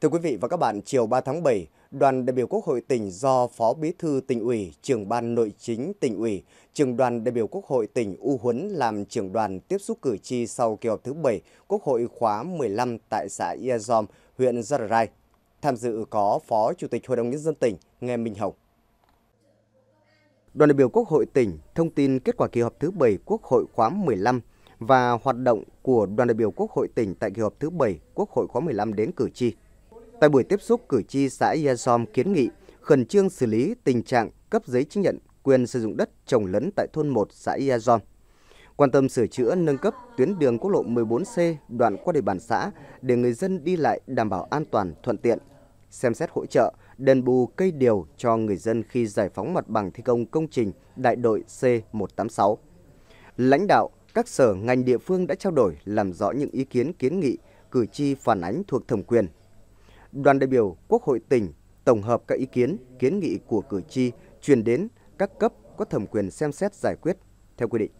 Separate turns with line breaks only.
Thưa quý vị và các bạn, chiều 3 tháng 7, đoàn đại biểu Quốc hội tỉnh do Phó Bí thư tỉnh ủy, trưởng ban nội chính tỉnh ủy, trưởng đoàn đại biểu Quốc hội tỉnh U Huấn làm trưởng đoàn tiếp xúc cử tri sau kỳ họp thứ 7 Quốc hội khóa 15 tại xã ia Iazom, huyện Gia Rai. Tham dự có Phó Chủ tịch Hội đồng Nhân dân tỉnh Nghe Minh Hồng. Đoàn đại biểu Quốc hội tỉnh thông tin kết quả kỳ họp thứ 7 Quốc hội khóa 15 và hoạt động của đoàn đại biểu Quốc hội tỉnh tại kỳ họp thứ 7 Quốc hội khóa 15 đến cử tri. Tại buổi tiếp xúc, cử tri xã Yasom kiến nghị khẩn trương xử lý tình trạng cấp giấy chứng nhận quyền sử dụng đất trồng lấn tại thôn 1 xã Yasom. Quan tâm sửa chữa nâng cấp tuyến đường quốc lộ 14C đoạn qua địa bàn xã để người dân đi lại đảm bảo an toàn thuận tiện. Xem xét hỗ trợ đền bù cây điều cho người dân khi giải phóng mặt bằng thi công công trình đại đội C186. Lãnh đạo các sở ngành địa phương đã trao đổi làm rõ những ý kiến kiến nghị cử tri phản ánh thuộc thẩm quyền đoàn đại biểu Quốc hội tỉnh tổng hợp các ý kiến, kiến nghị của cử tri truyền đến các cấp có thẩm quyền xem xét giải quyết theo quy định.